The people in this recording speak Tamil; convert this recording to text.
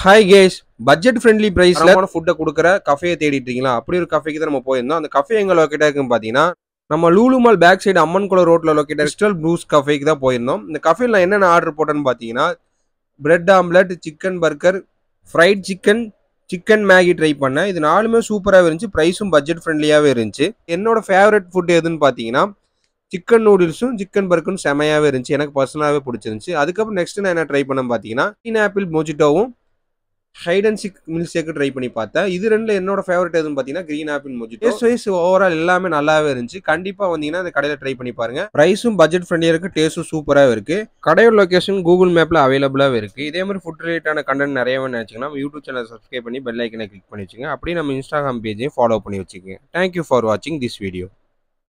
ஹாய் கேஸ் பட்ஜெட் ஃப்ரெண்ட்லி ப்ரைஸில் ஃபுட்டை கொடுக்குற கஃபையை தேடிட்டு இருக்கீங்களா அப்படி ஒரு கஃபைக்கு தான் நம்ம போயிருந்தோம் அந்த கஃபே எங்கே லொக்கேட்டாக இருக்குன்னு பார்த்தீங்கன்னா நம்ம லூலுமால் பேக் சைடு அம்மன் குளம் ரோட்டில் லொக்கேட் கிறிஸ்டல் ப்ளூஸ் கஃபேக்கு தான் போயிருந்தோம் இந்த கஃபேயில் நான் என்னென்ன ஆர்டர் போட்டேன்னு பார்த்தீங்கன்னா bread omelette chicken burger fried chicken chicken Maggi try பண்ணேன் இது நாலுமே சூப்பராகவே இருந்துச்சு ப்ரைஸும் பட்ஜெட் ஃப்ரெண்ட்லியாகவே இருந்துச்சு என்னோட ஃபேவரட் ஃபுட் எதுன்னு பார்த்தீங்கன்னா சிக்கன் நூடுல்ஸும் சிக்கன் பர்க்கரும் செமையாகவே இருந்துச்சு எனக்கு பர்சனலாகவே பிடிச்சிருந்துச்சு அதுக்கப்புறம் நெக்ஸ்ட் நான் என்ன ட்ரை பண்ணேன் பார்த்தீங்கன்னா ஆப்பிள் மோஜிட்டோவும் hide and seek milk shake try பண்ணி பார்த்தேன் இது ரெண்டு என்னோட ஃபேவரட் எதுன்னு பார்த்தீங்கன்னா க்ரீன் ஆப்பிள் மொஜி டேஸ்ட் வைஸ் ஓவரால் எல்லாமே நல்லாவே இருந்துச்சு கண்டிப்பாக வந்தீங்கன்னா அந்த கடையில் ட்ரை பண்ணி பாருங்க ப்ரைஸும் பட்ஜெட் ஃப்ரெண்ட்லியாக இருக்குது டேஸ்ட்டும் சூப்பராக இருக்குது கடையோட லொக்கேஷன் கூகுள் மேப்பில் அவைலபிளாக இருக்குது இதே மாதிரி ஃபுட் ரிலேட்டான கண்டென்ட் நிறையவே நினச்சிங்கன்னா யூடியூப் சேனல் சப்ஸ்கிரைப் பண்ணி பெல் ஐக்கனை கிளிக் பண்ணி வச்சுங்க அப்படியே நம்ம இன்ஸ்டாகிராம் பேஜையும் ஃபாலோ பண்ணி வச்சுக்கோங்க தேங்க்யூ ஃபார் வாட்சிங் திஸ் வீடியோ